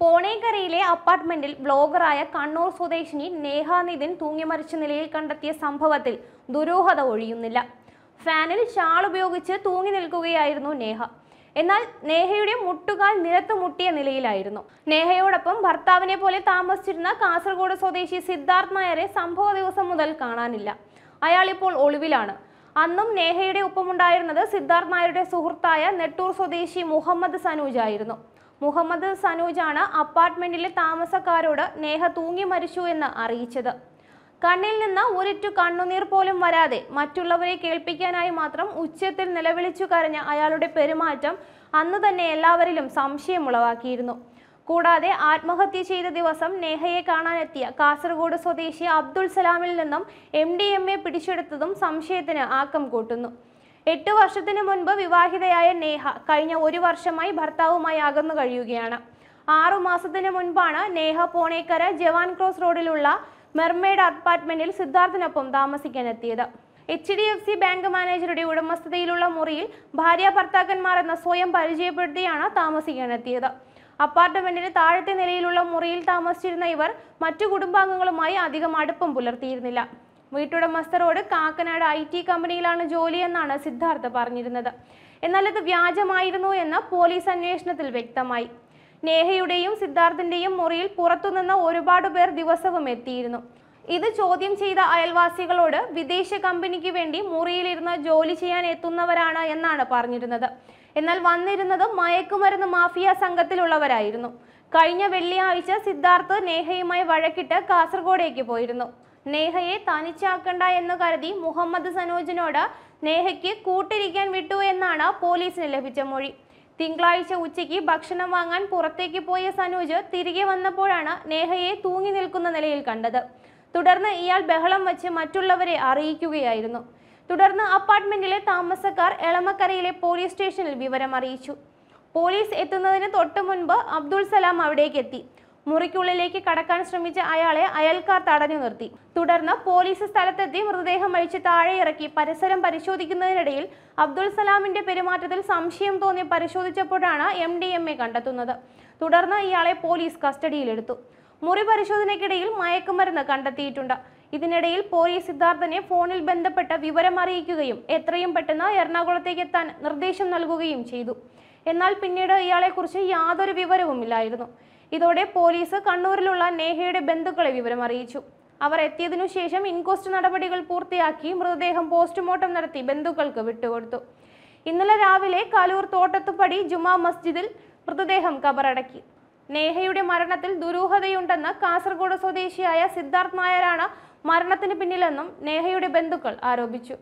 പോണേക്കരയിലെ അപ്പാർട്ട്മെന്റിൽ ബ്ലോഗറായ കണ്ണൂർ സ്വദേശിനി നേഹാനിതിൻ തൂങ്ങിമരിച്ച നിലയിൽ കണ്ടെത്തിയ സംഭവത്തിൽ ദുരൂഹത ഒഴിയുന്നില്ല ഫാനിൽ ഷാൾ ഉപയോഗിച്ച് തൂങ്ങി നിൽക്കുകയായിരുന്നു നേഹ എന്നാൽ നേഹയുടെ മുട്ടുകാൽ നിലത്ത് മുട്ടിയ നിലയിലായിരുന്നു നേഹയോടൊപ്പം ഭർത്താവിനെ പോലെ താമസിച്ചിരുന്ന കാസർഗോഡ് സ്വദേശി സിദ്ധാർത്ഥ് നായരെ സംഭവ ദിവസം മുതൽ കാണാനില്ല അയാൾ ഇപ്പോൾ ഒളിവിലാണ് അന്നും നേഹയുടെ ഒപ്പമുണ്ടായിരുന്നത് സിദ്ധാർത്ഥ് നായരുടെ സുഹൃത്തായ നെട്ടൂർ സ്വദേശി മുഹമ്മദ് സനൂജ് ആയിരുന്നു മുഹമ്മദ് സനൂജാണ് അപ്പാർട്ട്മെന്റിലെ താമസക്കാരോട് നേഹ തൂങ്ങി മരിച്ചു എന്ന് അറിയിച്ചത് കണ്ണിൽ നിന്ന് ഒരിറ്റു കണ്ണുനീർ പോലും വരാതെ മറ്റുള്ളവരെ കേൾപ്പിക്കാനായി മാത്രം ഉച്ചത്തിൽ നിലവിളിച്ചു കരഞ്ഞ അയാളുടെ പെരുമാറ്റം അന്ന് തന്നെ എല്ലാവരിലും സംശയം ഉളവാക്കിയിരുന്നു കൂടാതെ ആത്മഹത്യ ചെയ്ത ദിവസം നേഹയെ കാണാനെത്തിയ കാസർഗോഡ് സ്വദേശി അബ്ദുൾ സലാമിൽ നിന്നും എം ഡി എം എ പിടിച്ചെടുത്തതും സംശയത്തിന് ആക്കം കൂട്ടുന്നു എട്ട് വർഷത്തിനു മുൻപ് വിവാഹിതയായ നേഹ കഴിഞ്ഞ ഒരു വർഷമായി ഭർത്താവുമായി അകന്നു കഴിയുകയാണ് ആറു മാസത്തിനു മുൻപാണ് നേഹ പോണേക്കര ജവാൻ ക്രോസ് റോഡിലുള്ള മെർമെയ്ഡ് അപ്പാർട്ട്മെന്റിൽ സിദ്ധാർത്ഥിനൊപ്പം താമസിക്കാനെത്തിയത് H D F C bank മാനേജറുടെ ഉടമസ്ഥതയിലുള്ള മുറിയിൽ ഭാര്യ ഭർത്താക്കന്മാർ എന്ന സ്വയം പരിചയപ്പെടുത്തിയാണ് താമസിക്കാനെത്തിയത് അപ്പാർട്ട്മെന്റിന് താഴത്തെ നിലയിലുള്ള മുറിയിൽ താമസിച്ചിരുന്ന ഇവർ മറ്റു കുടുംബാംഗങ്ങളുമായി അധികം അടുപ്പം പുലർത്തിയിരുന്നില്ല വീട്ടുടമസ്ഥരോട് കാക്കനാട് ഐ ടി കമ്പനിയിലാണ് ജോലിയെന്നാണ് സിദ്ധാർത്ഥ് പറഞ്ഞിരുന്നത് എന്നാൽ ഇത് വ്യാജമായിരുന്നു എന്ന് പോലീസ് അന്വേഷണത്തിൽ വ്യക്തമായി നേഹയുടെയും സിദ്ധാർത്ഥിന്റെയും മുറിയിൽ പുറത്തുനിന്ന് ഒരുപാട് പേർ ദിവസവും എത്തിയിരുന്നു ഇത് ചോദ്യം ചെയ്ത അയൽവാസികളോട് വിദേശ കമ്പനിക്ക് വേണ്ടി മുറിയിലിരുന്ന് ജോലി ചെയ്യാൻ എത്തുന്നവരാണ് എന്നാണ് പറഞ്ഞിരുന്നത് എന്നാൽ വന്നിരുന്നത് മയക്കുമരുന്ന് മാഫിയ സംഘത്തിലുള്ളവരായിരുന്നു കഴിഞ്ഞ വെള്ളിയാഴ്ച സിദ്ധാർത്ഥ് നേഹയുമായി വഴക്കിട്ട് കാസർഗോഡേക്ക് പോയിരുന്നു നേഹയെ തനിച്ചാക്കണ്ട എന്ന് കരുതി മുഹമ്മദ് സനോജിനോട് നേഹയ്ക്ക് കൂട്ടിരിക്കാൻ വിട്ടു എന്നാണ് പോലീസിന് ലഭിച്ച മൊഴി തിങ്കളാഴ്ച ഉച്ചയ്ക്ക് ഭക്ഷണം വാങ്ങാൻ പുറത്തേക്ക് പോയ സനോജ് തിരികെ വന്നപ്പോഴാണ് നേഹയെ തൂങ്ങി നിൽക്കുന്ന നിലയിൽ കണ്ടത് തുടർന്ന് ഇയാൾ ബഹളം വച്ച് മറ്റുള്ളവരെ അറിയിക്കുകയായിരുന്നു തുടർന്ന് അപ്പാർട്ട്മെന്റിലെ താമസക്കാർ എളമക്കരയിലെ പോലീസ് സ്റ്റേഷനിൽ വിവരം അറിയിച്ചു പോലീസ് എത്തുന്നതിന് തൊട്ടു മുൻപ് അബ്ദുൾ സലാം അവിടേക്ക് എത്തി മുറിക്കുള്ളിലേക്ക് കടക്കാൻ ശ്രമിച്ച അയാളെ അയൽക്കാർ തടഞ്ഞു നിർത്തി തുടർന്ന് പോലീസ് സ്ഥലത്തെത്തി മൃതദേഹം അഴിച്ച് താഴെ ഇറക്കി പരിസരം പരിശോധിക്കുന്നതിനിടയിൽ അബ്ദുൾ സലാമിന്റെ പെരുമാറ്റത്തിൽ സംശയം തോന്നി പരിശോധിച്ചപ്പോഴാണ് എം ഡി എം എ കണ്ടെത്തുന്നത് തുടർന്ന് ഇയാളെ പോലീസ് കസ്റ്റഡിയിലെടുത്തു മുറി പരിശോധനയ്ക്കിടയിൽ മയക്കുമരുന്ന് കണ്ടെത്തിയിട്ടുണ്ട് ഇതിനിടയിൽ പോലീസ് സിദ്ധാർത്ഥനെ ഫോണിൽ ബന്ധപ്പെട്ട വിവരം അറിയിക്കുകയും എത്രയും പെട്ടെന്ന് എറണാകുളത്തേക്ക് എത്താൻ നിർദ്ദേശം നൽകുകയും ചെയ്തു എന്നാൽ പിന്നീട് ഇയാളെക്കുറിച്ച് യാതൊരു വിവരവുമില്ലായിരുന്നു ഇതോടെ പോലീസ് കണ്ണൂരിലുള്ള നേഹയുടെ ബന്ധുക്കളെ വിവരം അറിയിച്ചു അവർ എത്തിയതിനു ശേഷം ഇൻക്വസ്റ്റ് നടപടികൾ പൂർത്തിയാക്കി മൃതദേഹം പോസ്റ്റ്മോർട്ടം നടത്തി ബന്ധുക്കൾക്ക് വിട്ടുകൊടുത്തു ഇന്നലെ രാവിലെ കലൂർ തോട്ടത്തുപടി ജുമാ മസ്ജിദിൽ മൃതദേഹം കബറടക്കി നേഹയുടെ മരണത്തിൽ ദുരൂഹതയുണ്ടെന്ന് കാസർഗോഡ് സ്വദേശിയായ സിദ്ധാർത്ഥ് നായരാണ് മരണത്തിന് പിന്നിലെന്നും നേഹയുടെ ബന്ധുക്കൾ ആരോപിച്ചു